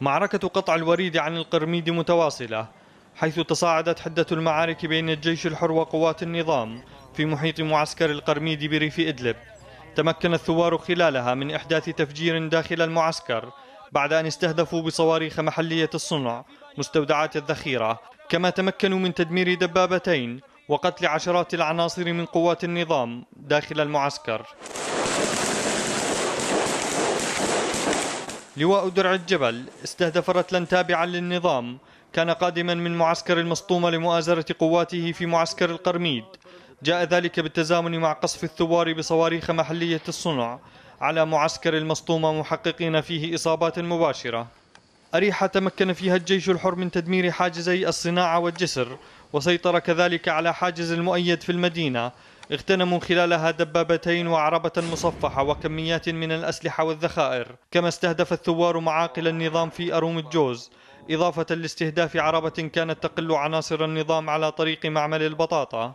معركة قطع الوريد عن القرميد متواصلة حيث تصاعدت حدة المعارك بين الجيش الحر وقوات النظام في محيط معسكر القرميد بريف إدلب تمكن الثوار خلالها من إحداث تفجير داخل المعسكر بعد أن استهدفوا بصواريخ محلية الصنع مستودعات الذخيرة كما تمكنوا من تدمير دبابتين وقتل عشرات العناصر من قوات النظام داخل المعسكر لواء درع الجبل استهدف رتلا تابعا للنظام كان قادما من معسكر المسطومة لمؤازرة قواته في معسكر القرميد جاء ذلك بالتزامن مع قصف الثوار بصواريخ محلية الصنع على معسكر المسطومة محققين فيه إصابات مباشرة أريحة تمكن فيها الجيش الحر من تدمير حاجزي الصناعة والجسر وسيطر كذلك على حاجز المؤيد في المدينة اغتنموا خلالها دبابتين وعربة مصفحة وكميات من الأسلحة والذخائر كما استهدف الثوار معاقل النظام في أروم الجوز إضافة لاستهداف عربة كانت تقل عناصر النظام على طريق معمل البطاطا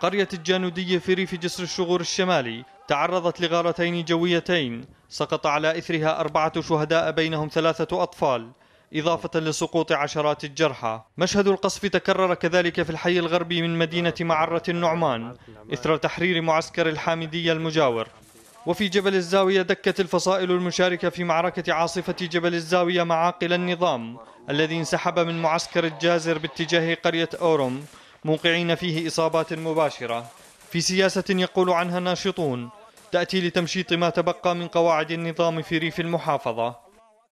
قرية الجانودية في ريف جسر الشغور الشمالي تعرضت لغارتين جويتين سقط على إثرها أربعة شهداء بينهم ثلاثة أطفال إضافة لسقوط عشرات الجرحى مشهد القصف تكرر كذلك في الحي الغربي من مدينة معرة النعمان إثر تحرير معسكر الحامدية المجاور وفي جبل الزاوية دكت الفصائل المشاركة في معركة عاصفة جبل الزاوية معاقل النظام الذي انسحب من معسكر الجازر باتجاه قرية أورم موقعين فيه إصابات مباشرة في سياسة يقول عنها ناشطون تأتي لتمشيط ما تبقى من قواعد النظام في ريف المحافظة